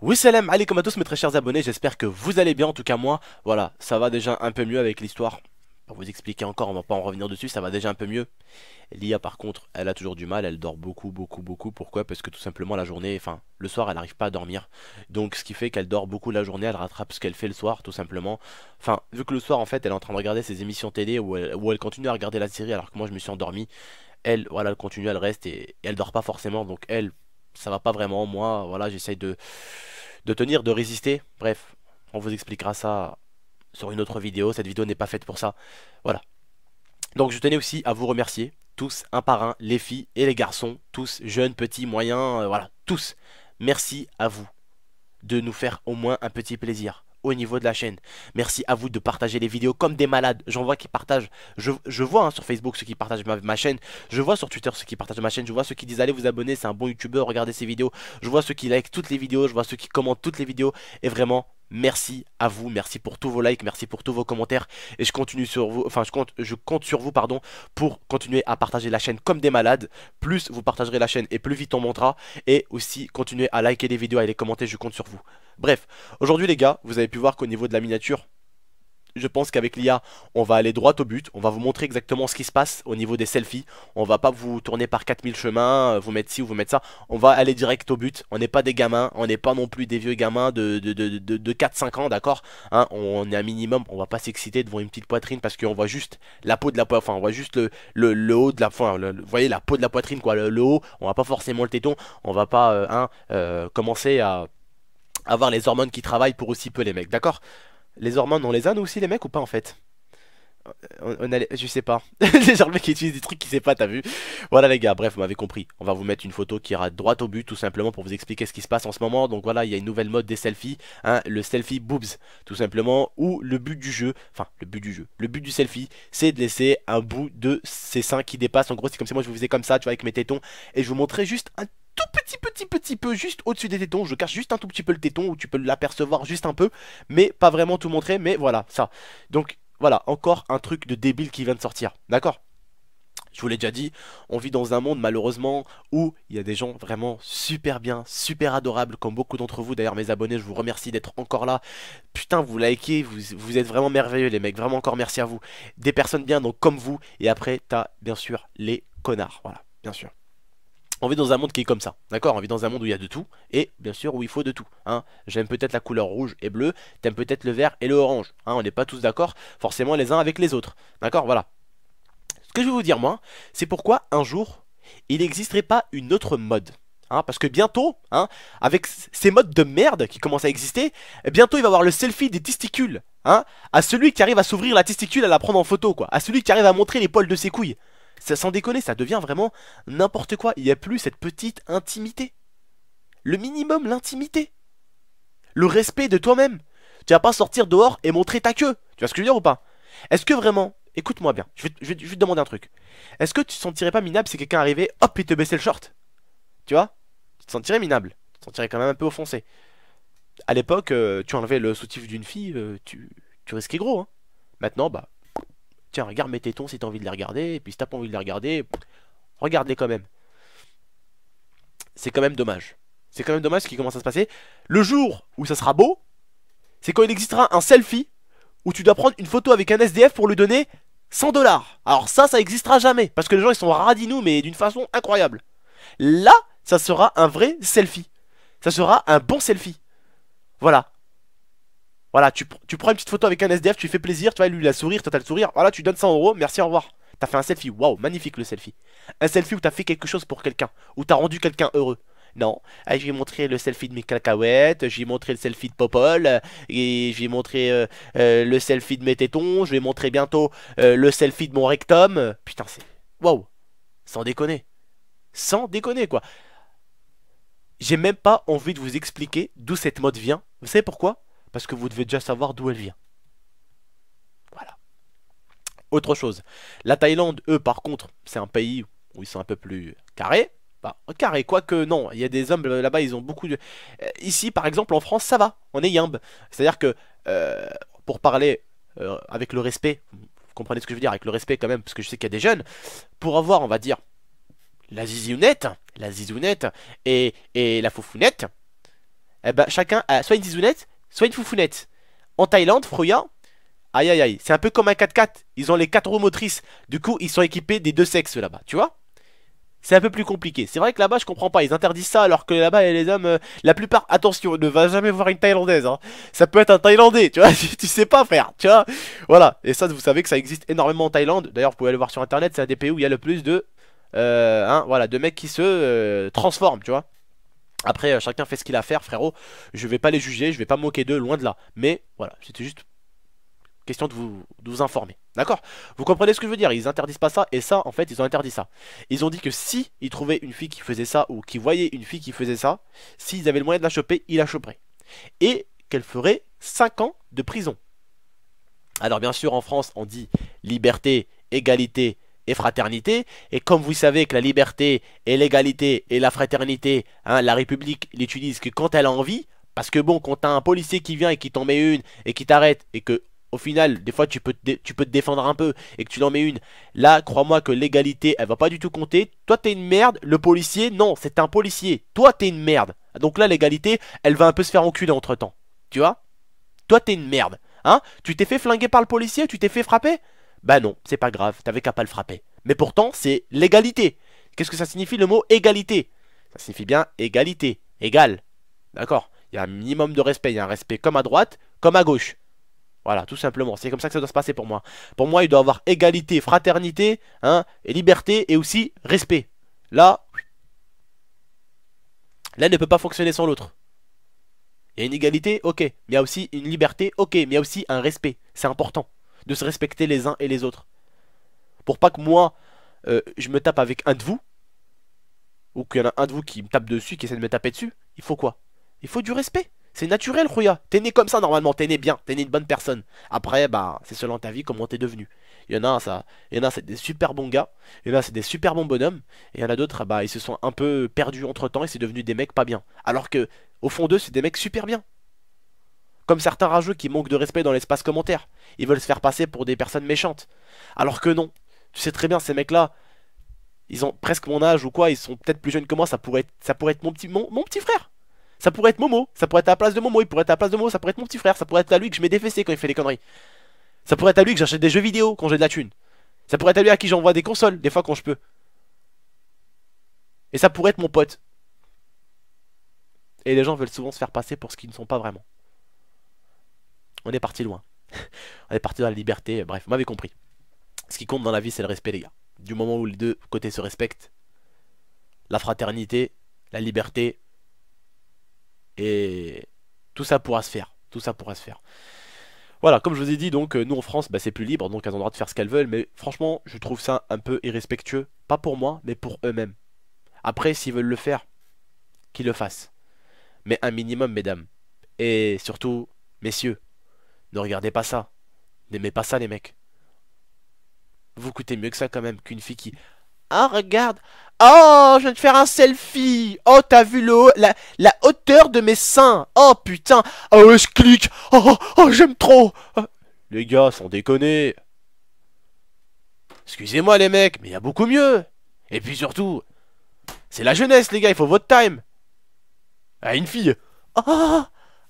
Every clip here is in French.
Oui salam comme à tous mes très chers abonnés, j'espère que vous allez bien, en tout cas moi, voilà, ça va déjà un peu mieux avec l'histoire pour vous expliquer encore, on va pas en revenir dessus, ça va déjà un peu mieux. L'IA par contre, elle a toujours du mal, elle dort beaucoup, beaucoup, beaucoup. Pourquoi Parce que tout simplement la journée, enfin le soir, elle n'arrive pas à dormir. Donc ce qui fait qu'elle dort beaucoup la journée, elle rattrape ce qu'elle fait le soir, tout simplement. Enfin, vu que le soir en fait, elle est en train de regarder ses émissions télé où elle, continue à regarder la série alors que moi je me suis endormi. Elle, voilà, elle continue, elle reste et, elle dort pas forcément. Donc elle, ça va pas vraiment. Moi, voilà, j'essaye de, de tenir, de résister. Bref, on vous expliquera ça sur une autre vidéo, cette vidéo n'est pas faite pour ça. Voilà. Donc je tenais aussi à vous remercier, tous, un par un, les filles et les garçons, tous, jeunes, petits, moyens, euh, voilà, tous. Merci à vous de nous faire au moins un petit plaisir au niveau de la chaîne. Merci à vous de partager les vidéos comme des malades. J'en vois qui partagent. Je, vois hein, sur Facebook ceux qui partagent ma, chaîne. Je vois sur Twitter ceux qui partagent ma chaîne. Je vois ceux qui disent allez vous abonner, c'est un bon youtubeur, regardez ces vidéos. Je vois ceux qui likent toutes les vidéos. Je vois ceux qui commentent toutes les vidéos. Et vraiment, Merci à vous, merci pour tous vos likes, merci pour tous vos commentaires et je continue sur vous, enfin je compte, je compte sur vous pardon pour continuer à partager la chaîne comme des malades. Plus vous partagerez la chaîne et plus vite on montera et aussi continuer à liker les vidéos et les commenter, je compte sur vous. Bref, aujourd'hui les gars, vous avez pu voir qu'au niveau de la miniature, je pense qu'avec l'IA, on va aller droit au but, on va vous montrer exactement ce qui se passe au niveau des selfies, on va pas vous tourner par 4000 chemins, euh, vous mettre ci ou vous mettre ça, on va aller direct au but, on n'est pas des gamins, on n'est pas non plus des vieux gamins de, de, 4-5 ans, d'accord hein. On est un minimum, on va pas s'exciter devant une petite poitrine parce qu'on voit juste la peau de la poitrine, enfin on voit juste le, haut de la voyez la peau de la poitrine quoi, le, haut, on va pas forcément le téton, on va pas euh, hein, euh, commencer à avoir les hormones qui travaillent pour aussi peu les mecs, d'accord les hormones, on les a nous aussi, les mecs, ou pas en fait euh, on, Je sais pas. genre le mec qui utilise des trucs qui sait pas, t'as vu Voilà les gars, bref, vous m'avez compris. On va vous mettre une photo qui ira droit au but, tout simplement pour vous expliquer ce qui se passe en ce moment. Donc voilà, il y a une nouvelle mode des selfies, hein, le selfie boobs, tout simplement. ou le but du jeu, enfin le but du jeu, le but du selfie, c'est de laisser un bout de ses seins qui dépasse En gros, c'est comme si moi je vous faisais comme ça, tu vois, avec mes tétons, et je vous montrais juste un tout petit, petit, petit peu, juste au-dessus des tétons. Je cache juste un tout petit peu le téton, où tu peux l'apercevoir juste un peu, mais pas vraiment tout montrer, mais voilà, ça. Donc voilà, encore un truc de débile qui vient de sortir, d'accord je vous l'ai déjà dit, on vit dans un monde malheureusement où il y a des gens vraiment super bien, super adorables, comme beaucoup d'entre vous. D'ailleurs, mes abonnés, je vous remercie d'être encore là. Putain, vous likez, vous, vous, êtes vraiment merveilleux, les mecs. Vraiment encore merci à vous. Des personnes bien, donc comme vous. Et après, t'as bien sûr les connards. Voilà, bien sûr. On vit dans un monde qui est comme ça, d'accord On vit dans un monde où il y a de tout, et bien sûr où il faut de tout. Hein J'aime peut-être la couleur rouge et bleue, t'aimes peut-être le vert et le orange. Hein on n'est pas tous d'accord, forcément les uns avec les autres. D'accord Voilà. Ce que je vais vous dire moi, c'est pourquoi un jour, il n'existerait pas une autre mode. Hein, parce que bientôt, hein, avec ces modes de merde qui commencent à exister, eh, bientôt il va avoir le selfie des testicules. Hein, à celui qui arrive à s'ouvrir la testicule, à la prendre en photo, quoi. À celui qui arrive à montrer les poils de ses couilles. Ça, sans déconner, ça devient vraiment n'importe quoi. Il n'y a plus cette petite intimité. Le minimum, l'intimité. Le respect de toi-même. Tu vas pas sortir dehors et montrer ta queue. Tu vois ce que je veux dire ou pas Est-ce que vraiment, écoute-moi bien, je vais, te demander un truc. Est-ce que tu te sentirais pas minable si quelqu'un arrivait, hop, il te baissait le short Tu vois Tu te sentirais minable. Tu te sentirais quand même un peu offensé. À l'époque, euh, tu enlevais le soutif d'une fille, euh, tu, tu risquais gros. Hein. Maintenant, bah, tiens, regarde mes tétons si t'as envie de les regarder, et puis si t'as pas envie de les regarder, regarde-les quand même. C'est quand même dommage. C'est quand même dommage ce qui commence à se passer. Le jour où ça sera beau, c'est quand il existera un selfie où tu dois prendre une photo avec un SDF pour lui donner 100 dollars. Alors ça, ça existera jamais parce que les gens ils sont nous mais d'une façon incroyable. Là, ça sera un vrai selfie. Ça sera un bon selfie. Voilà. Voilà, tu, prends une petite photo avec un SDF, tu lui fais plaisir, tu vois, lui la sourire, toi t'as le sourire, voilà, tu donnes 100 euros, merci, au revoir. T'as fait un selfie, waouh, magnifique le selfie. Un selfie où t'as fait quelque chose pour quelqu'un, où t'as rendu quelqu'un heureux. Non, ah, ai-je vais montré le selfie de mes cacahuètes, j'ai montré le selfie de Popol, et j'ai montré euh, euh, le selfie de mes tétons, je vais montrer bientôt euh, le selfie de mon rectum. Putain, c'est. Waouh! Sans déconner. Sans déconner, quoi. J'ai même pas envie de vous expliquer d'où cette mode vient. Vous savez pourquoi? parce que vous devez déjà savoir d'où elle vient. Voilà. Autre chose, la Thaïlande, eux, par contre, c'est un pays où ils sont un peu plus carrés. Bah, carré, quoique non, il y a des hommes euh, là-bas, ils ont beaucoup de... Euh, ici, par exemple, en France, ça va, on est yimbe. C'est-à-dire que, euh, pour parler avec le respect, vous comprenez ce que je veux dire, avec le respect quand même, parce que je sais qu'il y a des jeunes, pour avoir, on va dire, la zizounette, la zizounette et, la foufounette, eh ben, chacun a soit une zizounette, Soit une foufounette. En Thaïlande, Froya, aïe aïe aïe, c'est un peu comme un 4x4. Ils ont les 4 roues motrices. Du coup, ils sont équipés des deux sexes là-bas, tu vois c'est un peu plus compliqué. C'est vrai que là-bas, je comprends pas. Ils interdisent ça alors que là-bas, les hommes, euh, la plupart, attention, ne va jamais voir une Thaïlandaise. Hein. Ça peut être un Thaïlandais, tu vois. tu sais pas, frère, tu vois. Voilà. Et ça, vous savez que ça existe énormément en Thaïlande. D'ailleurs, vous pouvez aller voir sur internet. C'est un des pays où il y a le plus de, euh, hein, voilà, de mecs qui se euh, transforment, tu vois. Après, euh, chacun fait ce qu'il a à faire, frérot. Je ne vais pas les juger, je vais pas moquer d'eux, loin de là. Mais voilà, c'était juste question de vous, informer. D'accord Vous comprenez ce que je veux dire Ils interdisent pas ça, et ça, en fait, ils ont interdit ça. Ils ont dit que si ils trouvaient une fille qui faisait ça, ou qui voyaient une fille qui faisait ça, s'ils avaient le moyen de la choper, ils la choperaient. Et qu'elle ferait 5 ans de prison. Alors bien sûr, en France, on dit liberté, égalité, et fraternité. Et comme vous savez que la liberté et l'égalité et la fraternité, hein, la République l'utilise que quand elle a envie, parce que bon, quand t'as un policier qui vient et qui t'en met une et qui t'arrête et que au final, des fois tu peux, te, tu peux te défendre un peu et que tu l'en mets une. Là, crois-moi que l'égalité, elle va pas du tout compter. Toi, t'es une merde. Le policier, non, c'est un policier. Toi, t'es une merde. Donc là, l'égalité, elle va un peu se faire enculer entre temps. Tu vois Toi, t'es une merde. Hein Tu t'es fait flinguer par le policier Tu t'es fait frapper bah non, c'est pas grave, t'avais qu'à pas le frapper. Mais pourtant, c'est l'égalité. Qu'est-ce que ça signifie le mot égalité Ça signifie bien égalité, égal. D'accord Il y a un minimum de respect, il y a un respect comme à droite, comme à gauche. Voilà, tout simplement, c'est comme ça que ça doit se passer pour moi. Pour moi, il doit y avoir égalité, fraternité, hein, et liberté, et aussi respect. Là, l'un ne peut pas fonctionner sans l'autre. Il y a une égalité, ok. Mais il y a aussi une liberté, ok. Mais il y a aussi un respect. C'est important de se respecter les uns et les autres. Pour pas que moi, euh, je me tape avec un de vous, ou qu'il y en a un de vous qui me tape dessus, qui essaie de me taper dessus, il faut quoi Il faut du respect. C'est naturel, Ruya. T'es né comme ça normalement, t'es né bien, t'es né une bonne personne. Après, bah, c'est selon ta vie comment t'es devenu. Il y en a, ça, il y en a, c'est des super bons gars, il y en a, c'est des super bons bonhommes, et il y en a d'autres, bah, ils se sont un peu perdus entre temps et c'est devenu des mecs pas bien. Alors que, au fond d'eux, c'est des mecs super bien. Comme certains rageux qui manquent de respect dans l'espace commentaire. Ils veulent se faire passer pour des personnes méchantes. Alors que non. Tu sais très bien, ces mecs-là, ils ont presque mon âge ou quoi, ils sont peut-être plus jeunes que moi, ça pourrait être, ça pourrait être mon, petit, mon, mon petit frère. Ça pourrait être Momo, ça pourrait être à la place de Momo, il pourrait être à la place de Momo, ça pourrait être mon petit frère, ça pourrait être à lui que je mets des quand il fait des conneries. Ça pourrait être à lui que j'achète des jeux vidéo quand j'ai de la thune. Ça pourrait être à lui à qui j'envoie des consoles, des fois quand je peux. Et ça pourrait être mon pote. Et les gens veulent souvent se faire passer pour ce qu'ils ne sont pas vraiment on est parti loin. on est parti dans la liberté, bref, vous m'avez compris. Ce qui compte dans la vie, c'est le respect, les gars. Du moment où les deux côtés se respectent, la fraternité, la liberté, et tout ça pourra se faire. Tout ça pourra se faire. Voilà, comme je vous ai dit, donc euh, nous en France, bah, c'est plus libre, donc elles ont le droit de faire ce qu'elles veulent, mais franchement, je trouve ça un peu irrespectueux. Pas pour moi, mais pour eux-mêmes. Après, s'ils veulent le faire, qu'ils le fassent. Mais un minimum, mesdames. Et surtout, messieurs, ne regardez pas ça. N'aimez pas ça, les mecs. Vous coûtez mieux que ça, quand même, qu'une fille qui... Ah, regarde Oh, je viens de faire un selfie Oh, t'as vu la, la hauteur de mes seins Oh, putain Oh, je clique Oh, oh, oh j'aime trop oh. Les gars, sans déconner Excusez-moi, les mecs, mais il y a beaucoup mieux Et puis surtout, c'est la jeunesse, les gars, il faut votre time Ah, une fille Oh,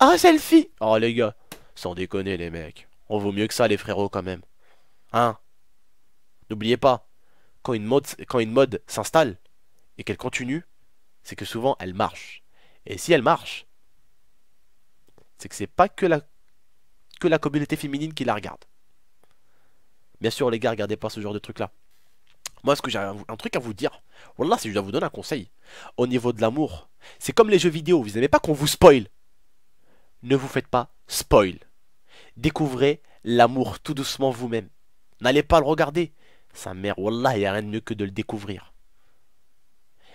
un selfie Oh, les gars sans déconner, les mecs. On vaut mieux que ça, les frérots, quand même. Hein N'oubliez pas, quand une mode, quand une mode s'installe et qu'elle continue, c'est que souvent elle marche. Et si elle marche, c'est que c'est pas que la, que la communauté féminine qui la regarde. Bien sûr, les gars, regardez pas ce genre de truc là. Moi, ce que j'ai un, truc à vous dire, voilà, si je dois vous donner un conseil, au niveau de l'amour, c'est comme les jeux vidéo, vous n'aimez pas qu'on vous spoile ne vous faites pas spoil. Découvrez l'amour tout doucement vous-même. N'allez pas le regarder. Sa mère, Wallah, il n'y a rien de mieux que de le découvrir.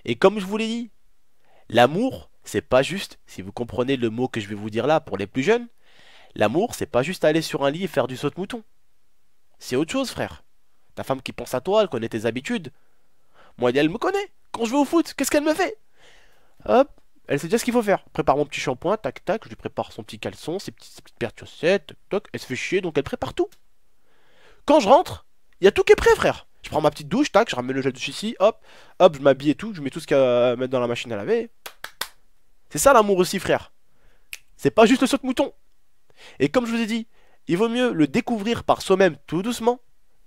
Et comme je vous l'ai dit, l'amour, c'est pas juste, si vous comprenez le mot que je vais vous dire là pour les plus jeunes, l'amour, c'est pas juste aller sur un lit et faire du saut de mouton. C'est autre chose, frère. Ta femme qui pense à toi, elle connaît tes habitudes. Moi, elle me connaît. Quand je vais au foot, qu'est-ce qu'elle me fait Hop, elle sait déjà ce qu'il faut faire. Prépare mon petit shampoing, tac tac, je lui prépare son petit caleçon, ses, petites petites paires de chaussettes, tac tac, elle se fait chier, donc elle prépare tout. Quand je rentre, il y a tout qui est prêt, frère. Je prends ma petite douche, tac, je ramène le gel douche ici, hop, hop, je m'habille et tout, je mets tout ce qu'il y a à mettre dans la machine à laver. C'est ça l'amour aussi, frère. C'est pas juste le saut de mouton. Et comme je vous ai dit, il vaut mieux le découvrir par soi-même tout doucement,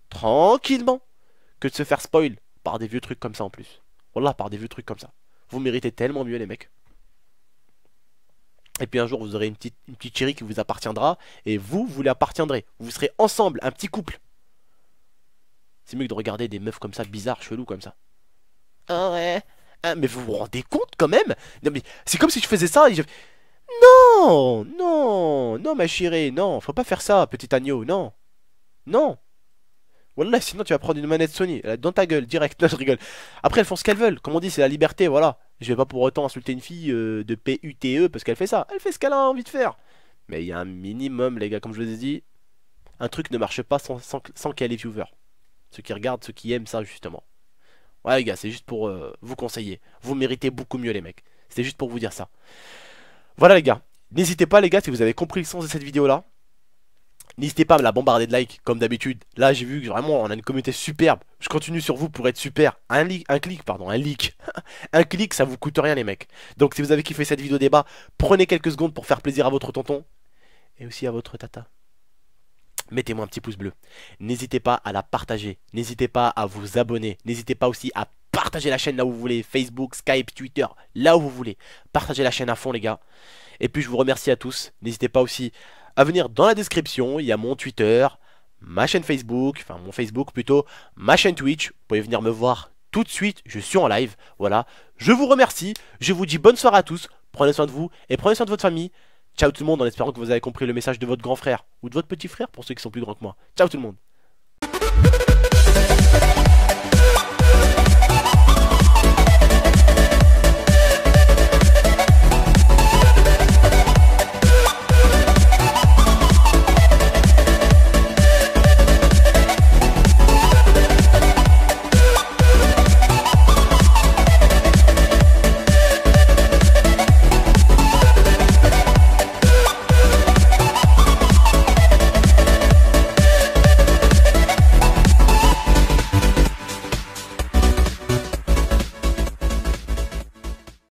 tranquillement, que de se faire spoil par des vieux trucs comme ça en plus. Voilà, par des vieux trucs comme ça. Vous méritez tellement mieux, les mecs. Et puis un jour, vous aurez une petite, une petite chérie qui vous appartiendra. Et vous, vous appartiendrez Vous serez ensemble, un petit couple. C'est mieux que de regarder des meufs comme ça, bizarres, cheloues comme ça. Ah ouais. Hein, mais vous vous rendez compte quand même Non c'est comme si je faisais ça et je... Non Non Non ma chérie, non, faut pas faire ça, petit agneau, non Non Voilà, sinon tu vas prendre une manette Sony, dans ta gueule, direct, non je rigole. Après elles font ce qu'elles veulent, comme on dit c'est la liberté, voilà. Je vais pas pour autant insulter une fille euh, de PUTE parce qu'elle fait ça. Elle fait ce qu'elle a envie de faire. Mais il y a un minimum, les gars, comme je vous ai dit. Un truc ne marche pas sans, sans, sans qu'il y ait les viewers. Ceux qui regardent, ceux qui aiment ça, justement. Ouais, les gars, c'est juste pour euh, vous conseiller. Vous méritez beaucoup mieux, les mecs. c'est juste pour vous dire ça. Voilà, les gars. N'hésitez pas, les gars, si vous avez compris le sens de cette vidéo-là. N'hésitez pas à me la bombarder de likes comme d'habitude. Là, j'ai vu que vraiment on a une communauté superbe. Je continue sur vous pour être super. Un, un clic, pardon, un leak. un clic, ça vous coûte rien les mecs. Donc si vous avez kiffé cette vidéo débat, prenez quelques secondes pour faire plaisir à votre tonton et aussi à votre tata. Mettez-moi un petit pouce bleu. N'hésitez pas à la partager. N'hésitez pas à vous abonner. N'hésitez pas aussi à partager la chaîne là où vous voulez, Facebook, Skype, Twitter, là où vous voulez. Partagez la chaîne à fond les gars. Et puis je vous remercie à tous. N'hésitez pas aussi à venir dans la description, il y a mon Twitter, ma chaîne Facebook, enfin mon Facebook plutôt, ma chaîne Twitch, vous pouvez venir me voir tout de suite, je suis en live, voilà. Je vous remercie, je vous dis bonne soirée à tous, prenez soin de vous et prenez soin de votre famille. Ciao tout le monde en espérant que vous avez compris le message de votre grand frère ou de votre petit frère pour ceux qui sont plus grands que moi. Ciao tout le monde